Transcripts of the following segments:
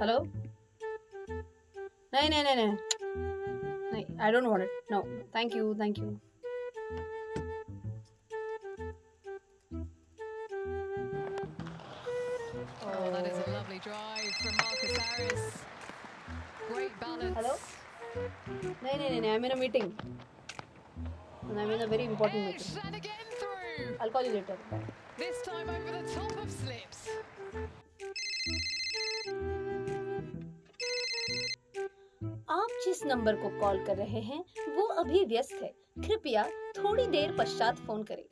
Hello? No, no, no, no. no I don't want it. No. Thank you. Thank you. Oh, that is a lovely drive from Marcus Harris. Great balance. Hello? No, no, no, no. I'm in a meeting. And I'm in a very important meeting. I'll call you later. Bye. This time over the top of slips. आप जिस number को call कर रहे हैं वो अभी व्यस्त है कृपया थोड़ी देर पश्चात फोन करें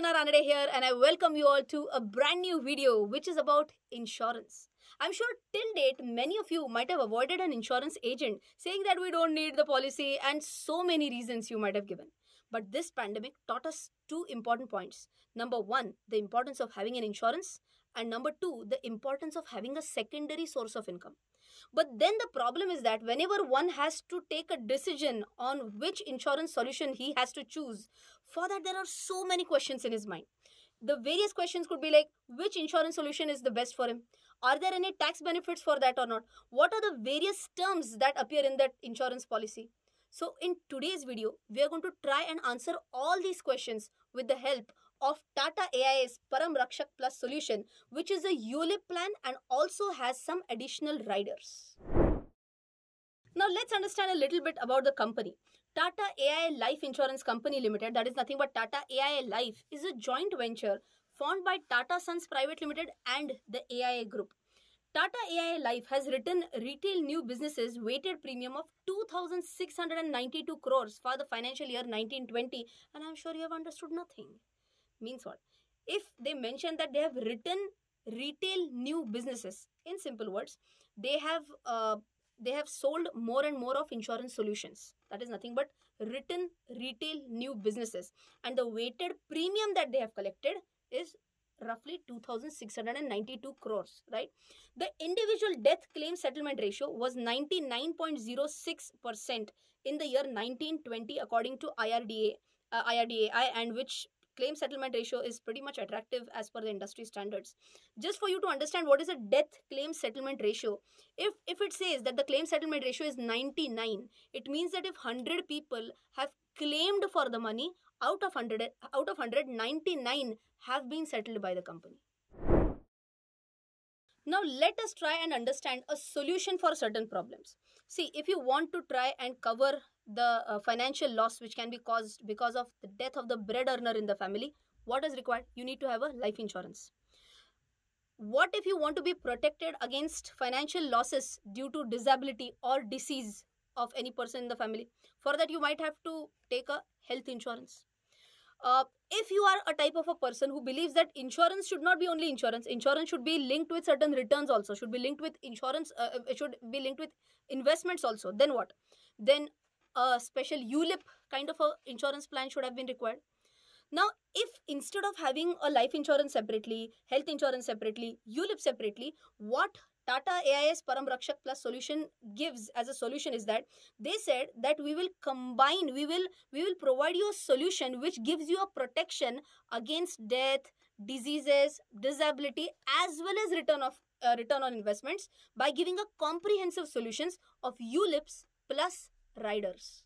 Darshana Ranade here and I welcome you all to a brand new video which is about insurance. I'm sure till date many of you might have avoided an insurance agent saying that we don't need the policy and so many reasons you might have given. But this pandemic taught us two important points. Number one, the importance of having an insurance and number 2 the importance of having a secondary source of income but then the problem is that whenever one has to take a decision on which insurance solution he has to choose, for that there are so many questions in his mind. The various questions could be like which insurance solution is the best for him? Are there any tax benefits for that or not? What are the various terms that appear in that insurance policy? So, in today's video, we are going to try and answer all these questions with the help of Tata AI's Param Rakshak Plus solution, which is a ULIP plan and also has some additional riders. Now let's understand a little bit about the company. Tata AI Life Insurance Company Limited, that is nothing but Tata AI Life, is a joint venture formed by Tata Sons Private Limited and the AIA Group. Tata AI Life has written retail new businesses weighted premium of 2692 crores for the financial year 1920 and I'm sure you have understood nothing means what? If they mention that they have written retail new businesses, in simple words, they have uh, they have sold more and more of insurance solutions. That is nothing but written retail new businesses, and the weighted premium that they have collected is roughly 2692 crores right the individual death claim settlement ratio was 99.06% in the year 1920 according to IRDA uh, IRDAI and which claim settlement ratio is pretty much attractive as per the industry standards. Just for you to understand what is a death claim settlement ratio, if, if it says that the claim settlement ratio is 99, it means that if 100 people have claimed for the money, out of 100, out of 100 99 have been settled by the company. Now let us try and understand a solution for certain problems. See, if you want to try and cover the uh, financial loss which can be caused because of the death of the bread earner in the family what is required you need to have a life insurance what if you want to be protected against financial losses due to disability or disease of any person in the family for that you might have to take a health insurance uh, if you are a type of a person who believes that insurance should not be only insurance insurance should be linked with certain returns also should be linked with insurance uh, it uh, should be linked with investments also then what then a special ULIP kind of a insurance plan should have been required. Now, if instead of having a life insurance separately, health insurance separately, ULIP separately, what Tata AIS Param Rakshak Plus solution gives as a solution is that they said that we will combine, we will we will provide you a solution which gives you a protection against death, diseases, disability, as well as return of uh, return on investments by giving a comprehensive solutions of ULIPs plus riders.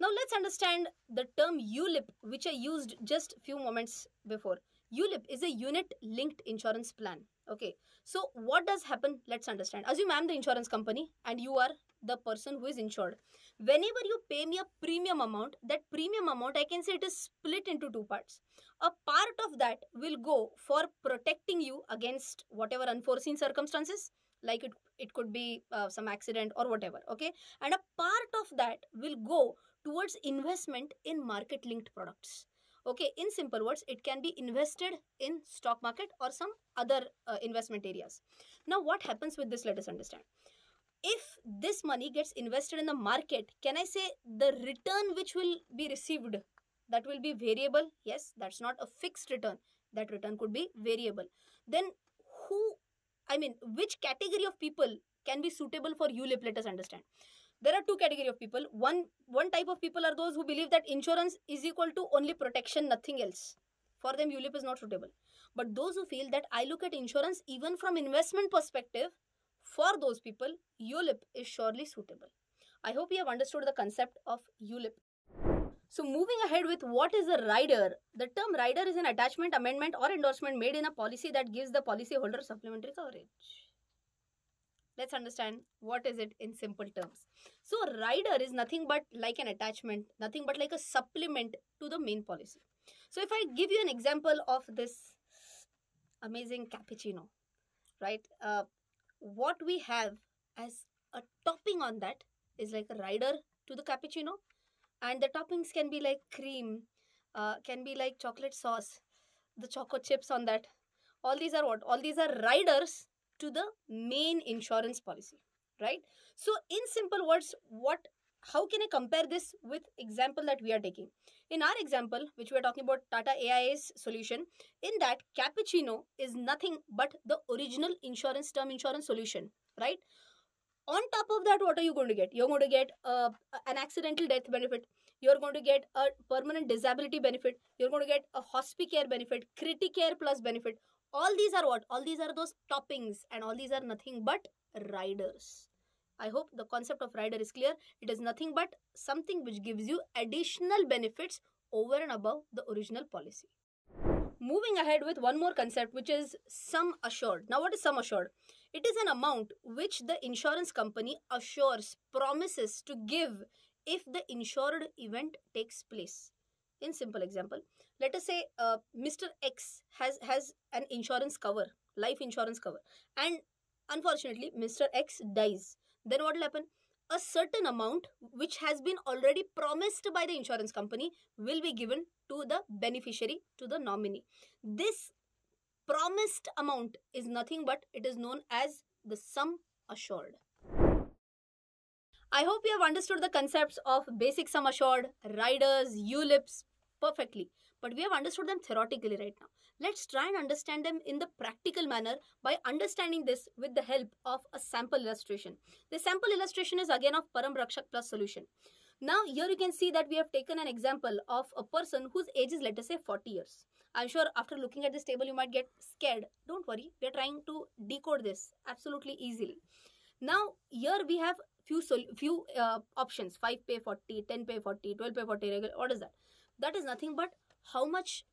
Now let's understand the term ULIP which I used just few moments before. ULIP is a unit linked insurance plan. Okay, so what does happen? Let's understand. Assume I'm the insurance company and you are the person who is insured. Whenever you pay me a premium amount, that premium amount I can say it is split into two parts. A part of that will go for protecting you against whatever unforeseen circumstances like it it could be uh, some accident or whatever okay and a part of that will go towards investment in market linked products okay in simple words it can be invested in stock market or some other uh, investment areas now what happens with this let us understand if this money gets invested in the market can i say the return which will be received that will be variable yes that's not a fixed return that return could be variable then I mean, which category of people can be suitable for ULIP? Let us understand. There are two category of people. One one type of people are those who believe that insurance is equal to only protection, nothing else. For them, ULIP is not suitable. But those who feel that I look at insurance even from investment perspective, for those people, ULIP is surely suitable. I hope you have understood the concept of ULIP. So moving ahead with what is a rider, the term rider is an attachment, amendment or endorsement made in a policy that gives the policyholder supplementary coverage. Let's understand what is it in simple terms. So rider is nothing but like an attachment, nothing but like a supplement to the main policy. So if I give you an example of this amazing cappuccino, right? Uh, what we have as a topping on that is like a rider to the cappuccino and the toppings can be like cream uh, can be like chocolate sauce the choco chips on that all these are what all these are riders to the main insurance policy right so in simple words what how can i compare this with example that we are taking in our example which we are talking about tata ai's solution in that cappuccino is nothing but the original insurance term insurance solution right on top of that what are you going to get you're going to get uh, an accidental death benefit you're going to get a permanent disability benefit you're going to get a hospice care benefit care plus benefit all these are what all these are those toppings and all these are nothing but riders i hope the concept of rider is clear it is nothing but something which gives you additional benefits over and above the original policy moving ahead with one more concept which is sum assured now what is sum assured it is an amount which the insurance company assures, promises to give if the insured event takes place. In simple example, let us say uh, Mr. X has, has an insurance cover, life insurance cover, and unfortunately, Mr. X dies. Then what will happen? A certain amount which has been already promised by the insurance company will be given to the beneficiary, to the nominee. This promised amount is nothing but it is known as the sum assured. I hope you have understood the concepts of basic sum assured, riders, ULIPs perfectly, but we have understood them theoretically right now. Let's try and understand them in the practical manner by understanding this with the help of a sample illustration. The sample illustration is again of Param Rakshak plus solution. Now here you can see that we have taken an example of a person whose age is let us say 40 years. I'm sure after looking at this table you might get scared. Don't worry, we are trying to decode this absolutely easily. Now here we have few few uh, options 5 pay 40, 10 pay 40, 12 pay 40 regular. What is that? That is nothing but how much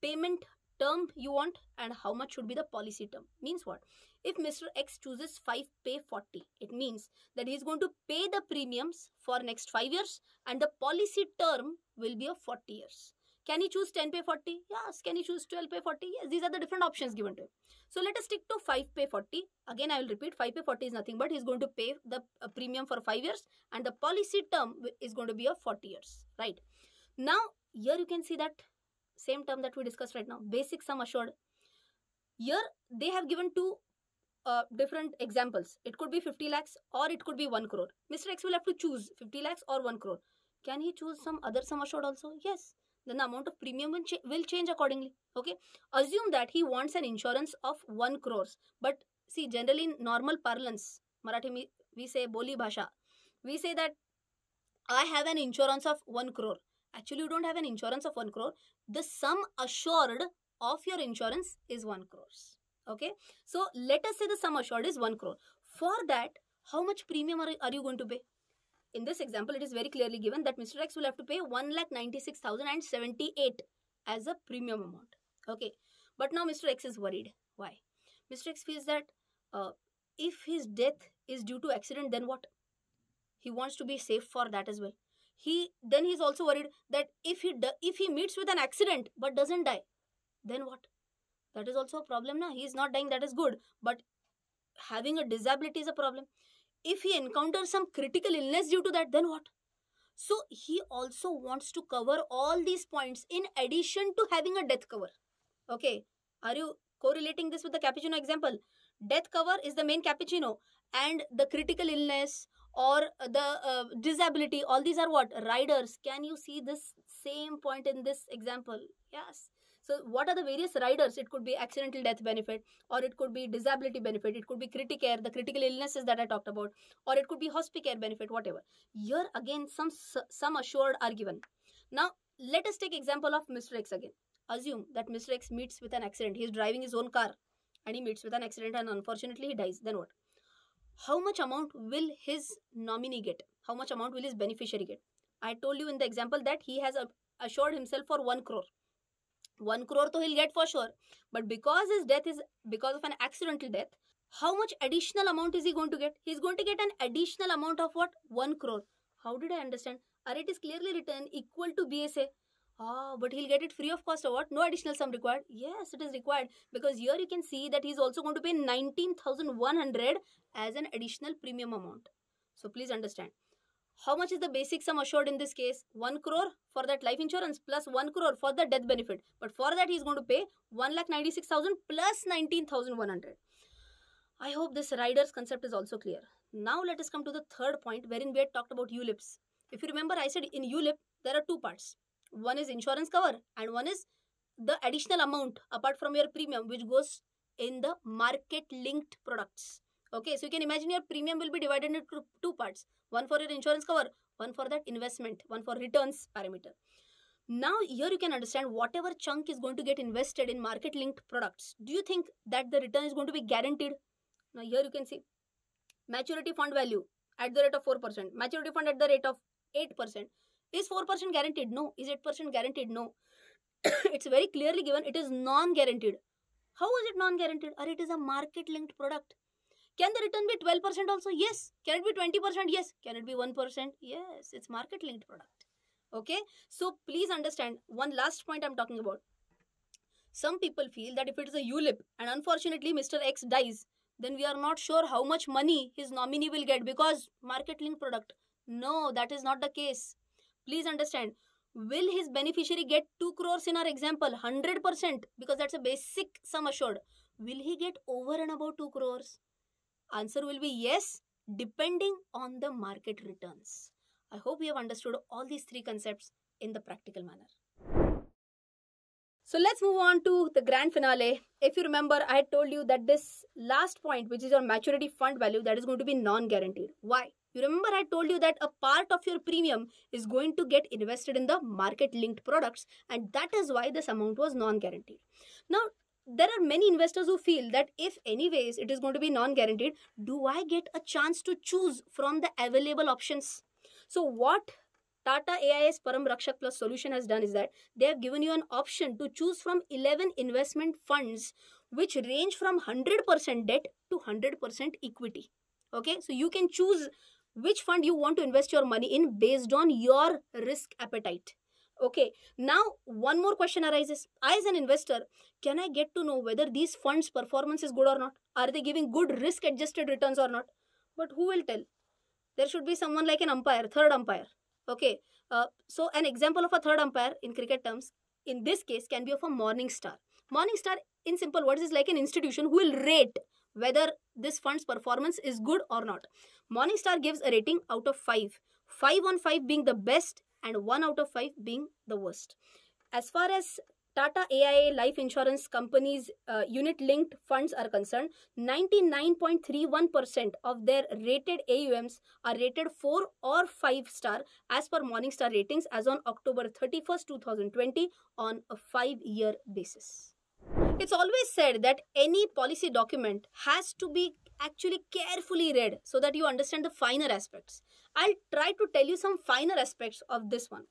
payment term you want and how much should be the policy term means what if Mr. X chooses 5 pay 40, it means that he is going to pay the premiums for next 5 years and the policy term will be of 40 years. Can he choose 10 pay 40? Yes. Can he choose 12 pay 40? Yes. These are the different options given to him. So let us stick to 5 pay 40. Again, I will repeat 5 pay 40 is nothing but he is going to pay the uh, premium for 5 years and the policy term is going to be of 40 years. Right. Now, here you can see that same term that we discussed right now basic sum assured. Here they have given two uh, different examples. It could be 50 lakhs or it could be 1 crore. Mr. X will have to choose 50 lakhs or 1 crore. Can he choose some other sum assured also? Yes. Then the amount of premium will, will change accordingly. Okay. Assume that he wants an insurance of 1 crores. But see, generally in normal parlance, Marathi we say Boli Bhasha, we say that I have an insurance of 1 crore. Actually, you don't have an insurance of 1 crore. The sum assured of your insurance is 1 crores. Okay. So let us say the sum assured is 1 crore. For that, how much premium are, are you going to pay? In this example, it is very clearly given that Mr. X will have to pay 1,96,078 as a premium amount. Okay. But now Mr. X is worried. Why? Mr. X feels that uh, if his death is due to accident, then what? He wants to be safe for that as well. He then he's also worried that if he if he meets with an accident but doesn't die, then what? that is also a problem now he is not dying that is good but having a disability is a problem if he encounters some critical illness due to that then what so he also wants to cover all these points in addition to having a death cover okay are you correlating this with the cappuccino example death cover is the main cappuccino and the critical illness or the uh, disability all these are what riders can you see this same point in this example yes so what are the various riders? It could be accidental death benefit or it could be disability benefit. It could be care, the critical illnesses that I talked about or it could be hospice care benefit, whatever. Here again some, some assured are given. Now let us take example of Mr. X again. Assume that Mr. X meets with an accident. He is driving his own car and he meets with an accident and unfortunately he dies. Then what? How much amount will his nominee get? How much amount will his beneficiary get? I told you in the example that he has assured himself for 1 crore. 1 crore to he'll get for sure but because his death is because of an accidental death how much additional amount is he going to get he's going to get an additional amount of what 1 crore how did i understand are it is clearly written equal to bsa ah but he'll get it free of cost or what no additional sum required yes it is required because here you can see that he's also going to pay 19100 as an additional premium amount so please understand how much is the basic sum assured in this case? 1 crore for that life insurance plus 1 crore for the death benefit. But for that, he is going to pay 1,96,000 plus 19,100. I hope this rider's concept is also clear. Now let us come to the third point wherein we had talked about ULIPs. If you remember, I said in ULIP, there are two parts. One is insurance cover and one is the additional amount apart from your premium which goes in the market linked products. Okay, so you can imagine your premium will be divided into two parts. One for your insurance cover, one for that investment, one for returns parameter. Now here you can understand whatever chunk is going to get invested in market linked products. Do you think that the return is going to be guaranteed? Now here you can see maturity fund value at the rate of 4%, maturity fund at the rate of 8%. Is 4% guaranteed? No. Is 8% guaranteed? No. it's very clearly given it is non guaranteed. How is it non guaranteed? Or it is a market linked product. Can the return be 12% also? Yes. Can it be 20%? Yes. Can it be 1%? Yes. It's market linked product. Okay. So please understand one last point I'm talking about. Some people feel that if it is a ULIP and unfortunately Mr. X dies, then we are not sure how much money his nominee will get because market linked product. No, that is not the case. Please understand. Will his beneficiary get 2 crores in our example? 100% because that's a basic sum assured. Will he get over and above 2 crores? Answer will be yes, depending on the market returns. I hope you have understood all these three concepts in the practical manner. So let's move on to the grand finale. If you remember, I told you that this last point, which is your maturity fund value, that is going to be non guaranteed. Why? You remember, I told you that a part of your premium is going to get invested in the market linked products, and that is why this amount was non guaranteed. Now, there are many investors who feel that if anyways it is going to be non-guaranteed, do I get a chance to choose from the available options? So what Tata AIS Param Rakshak Plus solution has done is that they have given you an option to choose from 11 investment funds which range from 100% debt to 100% equity. Okay, so you can choose which fund you want to invest your money in based on your risk appetite. Okay, now one more question arises. I, as an investor, can I get to know whether these funds' performance is good or not? Are they giving good risk adjusted returns or not? But who will tell? There should be someone like an umpire, third umpire. Okay, uh, so an example of a third umpire in cricket terms, in this case, can be of a morning star. Morning star, in simple words, is like an institution who will rate whether this fund's performance is good or not. Morningstar gives a rating out of 5. 5 on 5 being the best and 1 out of 5 being the worst. As far as Tata AIA Life Insurance Company's uh, unit linked funds are concerned, 99.31% of their rated AUMs are rated 4 or 5 star as per Morningstar ratings as on October 31st, 2020 on a 5 year basis. It's always said that any policy document has to be actually carefully read so that you understand the finer aspects. I'll try to tell you some finer aspects of this one.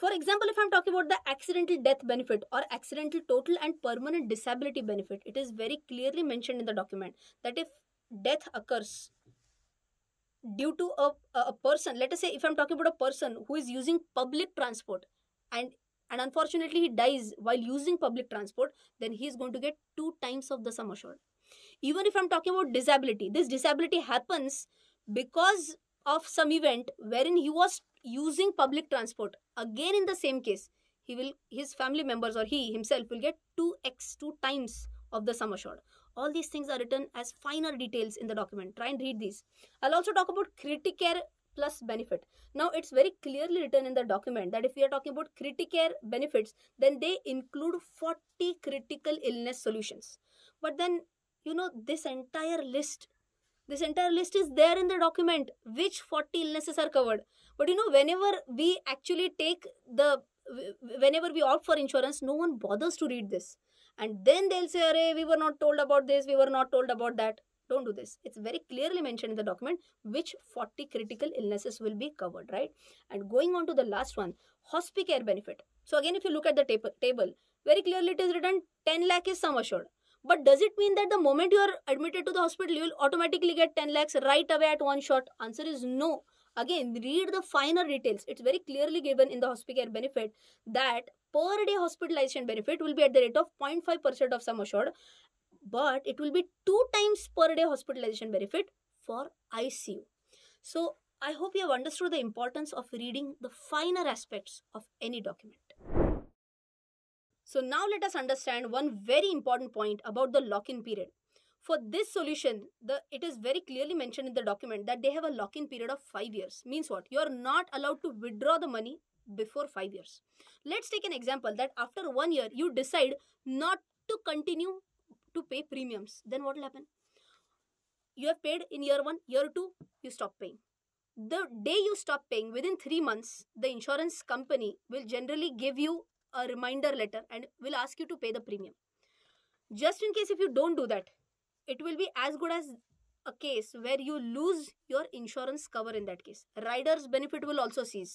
For example, if I'm talking about the accidental death benefit or accidental total and permanent disability benefit, it is very clearly mentioned in the document that if death occurs due to a, a person, let us say if I'm talking about a person who is using public transport and and unfortunately he dies while using public transport, then he is going to get two times of the sum assured. Even if I'm talking about disability, this disability happens because of some event wherein he was using public transport again in the same case he will his family members or he himself will get 2x two times of the sum assured all these things are written as finer details in the document try and read these i'll also talk about criticare plus benefit now it's very clearly written in the document that if we are talking about criticare benefits then they include 40 critical illness solutions but then you know this entire list this entire list is there in the document which 40 illnesses are covered but you know whenever we actually take the whenever we opt for insurance no one bothers to read this and then they'll say hey we were not told about this we were not told about that don't do this it's very clearly mentioned in the document which 40 critical illnesses will be covered right and going on to the last one hospice care benefit so again if you look at the table very clearly it is written 10 lakh is sum assured but does it mean that the moment you are admitted to the hospital, you will automatically get 10 lakhs right away at one shot? Answer is no. Again, read the finer details. It's very clearly given in the hospital benefit that per day hospitalization benefit will be at the rate of 0.5% of sum assured, but it will be two times per day hospitalization benefit for ICU. So, I hope you have understood the importance of reading the finer aspects of any document. So now let us understand one very important point about the lock-in period. For this solution, the it is very clearly mentioned in the document that they have a lock-in period of 5 years. Means what? You are not allowed to withdraw the money before 5 years. Let's take an example that after 1 year you decide not to continue to pay premiums. Then what will happen? You have paid in year 1, year 2, you stop paying the day you stop paying within 3 months the insurance company will generally give you a reminder letter and will ask you to pay the premium just in case if you don't do that it will be as good as a case where you lose your insurance cover in that case rider's benefit will also cease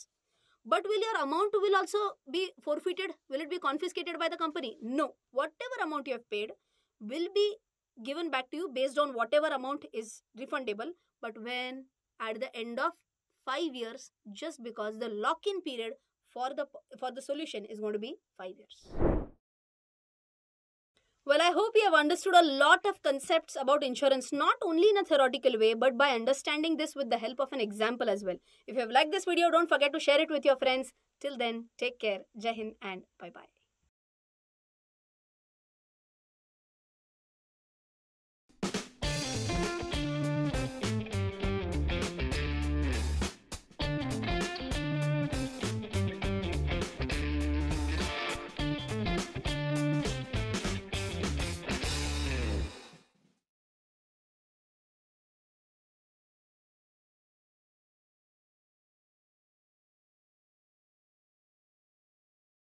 but will your amount will also be forfeited will it be confiscated by the company no whatever amount you have paid will be given back to you based on whatever amount is refundable but when at the end of 5 years just because the lock in period for the for the solution is going to be 5 years. Well, I hope you have understood a lot of concepts about insurance, not only in a theoretical way, but by understanding this with the help of an example as well. If you have liked this video, don't forget to share it with your friends. Till then, take care. Jai Hind and bye-bye.